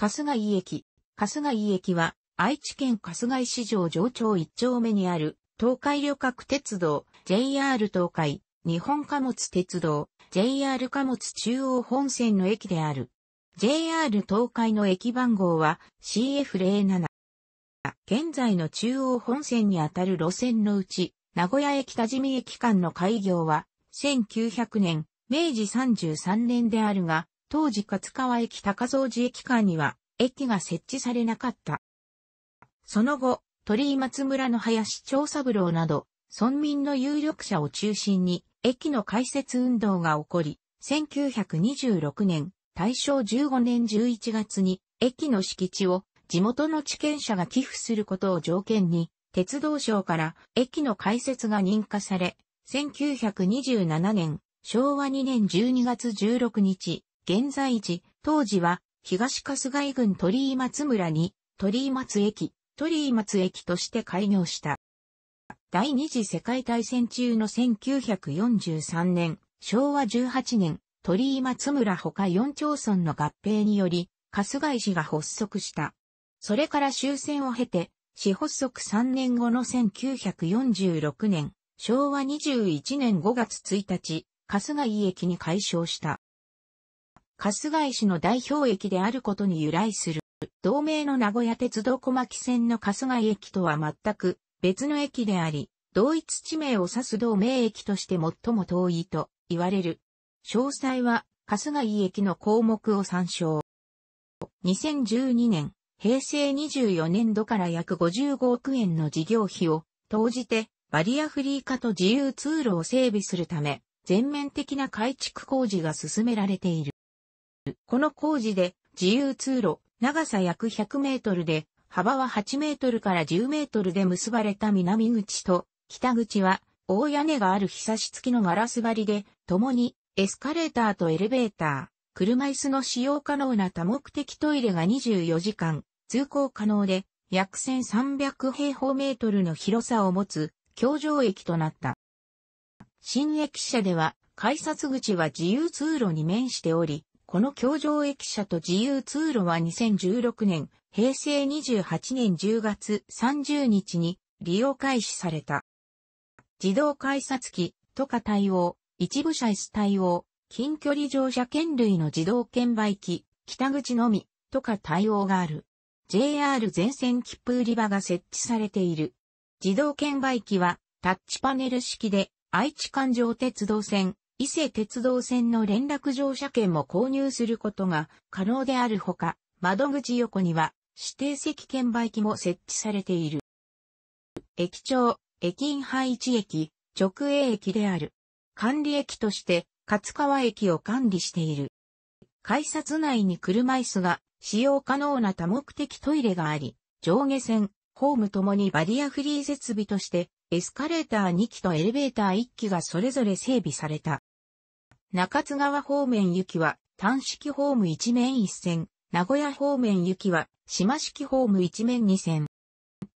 春日井駅。春日井駅は、愛知県春日井市場上町1丁目にある、東海旅客鉄道、JR 東海、日本貨物鉄道、JR 貨物中央本線の駅である。JR 東海の駅番号は CF07。現在の中央本線にあたる路線のうち、名古屋駅多治見駅間の開業は、1900年、明治33年であるが、当時勝川駅高蔵寺駅間には駅が設置されなかった。その後、鳥居松村の林長三郎など、村民の有力者を中心に、駅の開設運動が起こり、1926年、大正15年11月に、駅の敷地を地元の地権者が寄付することを条件に、鉄道省から駅の開設が認可され、1927年、昭和2年12月16日、現在時、当時は、東春日井郡鳥居松村に、鳥居松駅、鳥居松駅として開業した。第二次世界大戦中の1943年、昭和18年、鳥居松村他4町村の合併により、春日井市が発足した。それから終戦を経て、市発足3年後の1946年、昭和21年5月1日、春日井駅に改称した。春日井市の代表駅であることに由来する。同名の名古屋鉄道小牧線の春日井駅とは全く別の駅であり、同一地名を指す同名駅として最も遠いと言われる。詳細は春日井駅の項目を参照。2012年、平成24年度から約55億円の事業費を投じてバリアフリー化と自由通路を整備するため、全面的な改築工事が進められている。この工事で自由通路、長さ約100メートルで、幅は8メートルから10メートルで結ばれた南口と北口は大屋根があるひさし付きのガラス張りで、共にエスカレーターとエレベーター、車椅子の使用可能な多目的トイレが24時間通行可能で、約1300平方メートルの広さを持つ橋上駅となった。新駅舎では改札口は自由通路に面しており、この橋上駅舎と自由通路は2016年、平成28年10月30日に利用開始された。自動改札機、とか対応、一部車椅子対応、近距離乗車券類の自動券売機、北口のみ、とか対応がある。JR 全線切符売り場が設置されている。自動券売機はタッチパネル式で愛知環状鉄道線伊勢鉄道線の連絡乗車券も購入することが可能であるほか、窓口横には指定席券売機も設置されている。駅長、駅員配置駅、直営駅である。管理駅として、勝川駅を管理している。改札内に車椅子が使用可能な多目的トイレがあり、上下線、ホームともにバリアフリー設備として、エスカレーター2機とエレベーター1機がそれぞれ整備された。中津川方面行きは単式ホーム一面一線、名古屋方面行きは島式ホーム一面二線。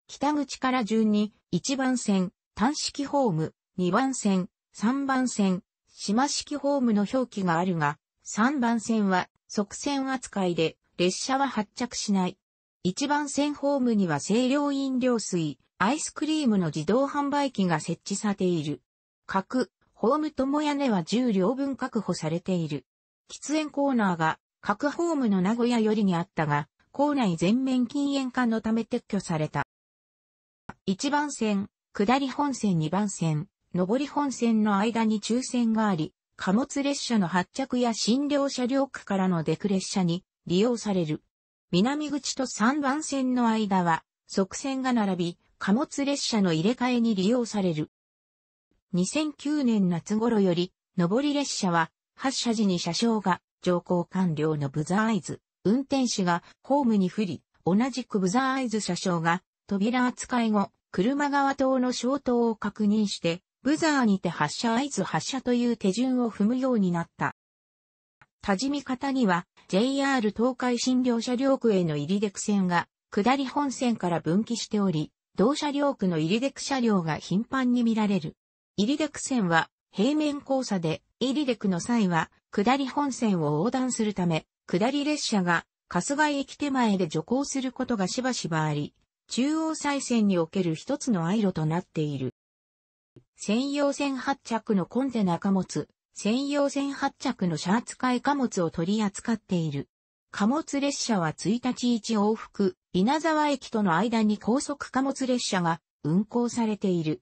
北口から順に1番線、単式ホーム、2番線、3番線、島式ホームの表記があるが、3番線は側線扱いで列車は発着しない。1番線ホームには清涼飲料水、アイスクリームの自動販売機が設置されている。各ホームとも屋根は重量分確保されている。喫煙コーナーが各ホームの名古屋よりにあったが、校内全面禁煙化のため撤去された。1番線、下り本線2番線、上り本線の間に抽選があり、貨物列車の発着や診療車両区からのデク列車に利用される。南口と3番線の間は、側線が並び、貨物列車の入れ替えに利用される。2009年夏頃より、上り列車は、発車時に車掌が、乗降完了のブザー合図、運転士がホームに降り、同じくブザー合図車掌が、扉扱い後、車側等の消灯を確認して、ブザーにて発車合図発車という手順を踏むようになった。多治見方には JR 東海新両車両区への入り出区線が下り本線から分岐しており、同車両区の入り出区車両が頻繁に見られる。イリデク線は平面交差で、イリデクの際は下り本線を横断するため、下り列車が春日井駅手前で徐行することがしばしばあり、中央再線における一つのアイロとなっている。専用線発着のコンテナ貨物、専用線発着の車扱い貨物を取り扱っている。貨物列車は1日1往復、稲沢駅との間に高速貨物列車が運行されている。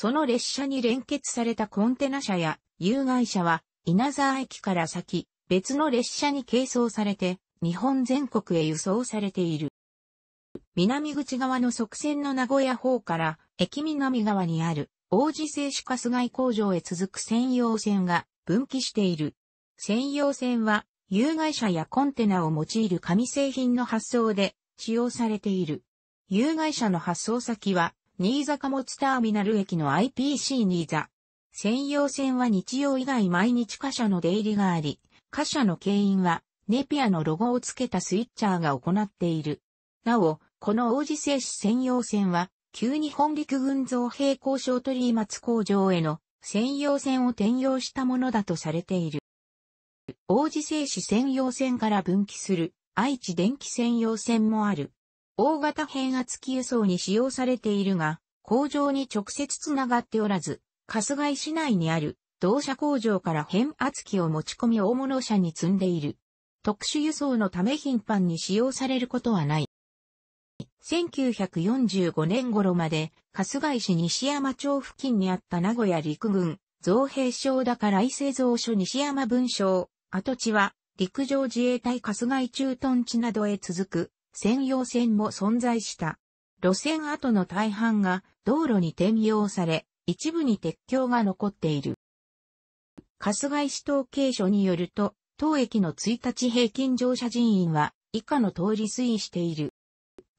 その列車に連結されたコンテナ車や有害車は稲沢駅から先別の列車に軽装されて日本全国へ輸送されている。南口側の側線の名古屋方から駅南側にある王子製紙カス外工場へ続く専用線が分岐している。専用線は有害者やコンテナを用いる紙製品の発送で使用されている。有害者の発送先は新座貨物ターミナル駅の IPC 新座。専用線は日曜以外毎日貨車の出入りがあり、貨車の牽引はネピアのロゴを付けたスイッチャーが行っている。なお、この王子製紙専用線は、旧日本陸軍造兵行小鳥松工場への専用線を転用したものだとされている。王子製紙専用線から分岐する愛知電気専用線もある。大型変圧器輸送に使用されているが、工場に直接つながっておらず、春日井市内にある同社工場から変圧器を持ち込み大物車に積んでいる。特殊輸送のため頻繁に使用されることはない。1945年頃まで、春日井市西山町付近にあった名古屋陸軍、造兵省高来製造所西山文章、跡地は、陸上自衛隊春日井駐屯地などへ続く、専用線も存在した。路線跡の大半が道路に転用され、一部に鉄橋が残っている。春日井市統計所によると、当駅の1日平均乗車人員は以下の通り推移している。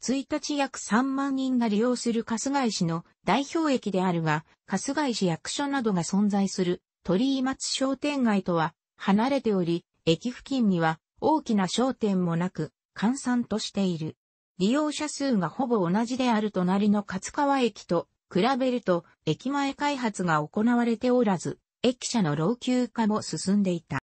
1日約3万人が利用する春日井市の代表駅であるが、春日井市役所などが存在する鳥居松商店街とは離れており、駅付近には大きな商店もなく、閑散としている。利用者数がほぼ同じである隣の勝川駅と比べると駅前開発が行われておらず、駅舎の老朽化も進んでいた。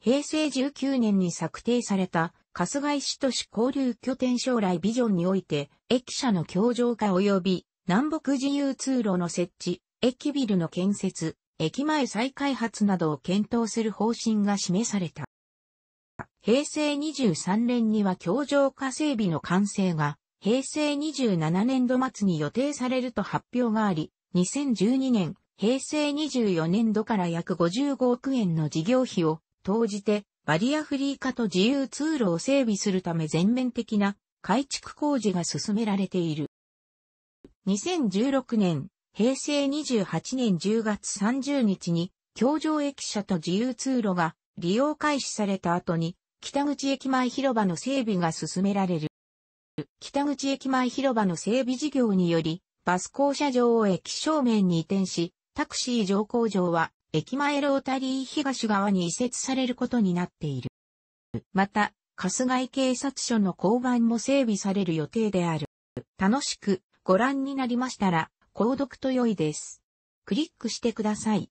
平成19年に策定された春日井市都市交流拠点将来ビジョンにおいて、駅舎の強上化及び南北自由通路の設置、駅ビルの建設、駅前再開発などを検討する方針が示された。平成23年には橋上化整備の完成が、平成27年度末に予定されると発表があり、2012年、平成24年度から約55億円の事業費を投じて、バリアフリー化と自由通路を整備するため全面的な改築工事が進められている。2016年、平成28年10月30日に、橋上駅舎と自由通路が利用開始された後に、北口駅前広場の整備が進められる。北口駅前広場の整備事業により、バス降車場を駅正面に移転し、タクシー乗降場は駅前ロータリー東側に移設されることになっている。また、春日井警察署の交番も整備される予定である。楽しくご覧になりましたら、購読と良いです。クリックしてください。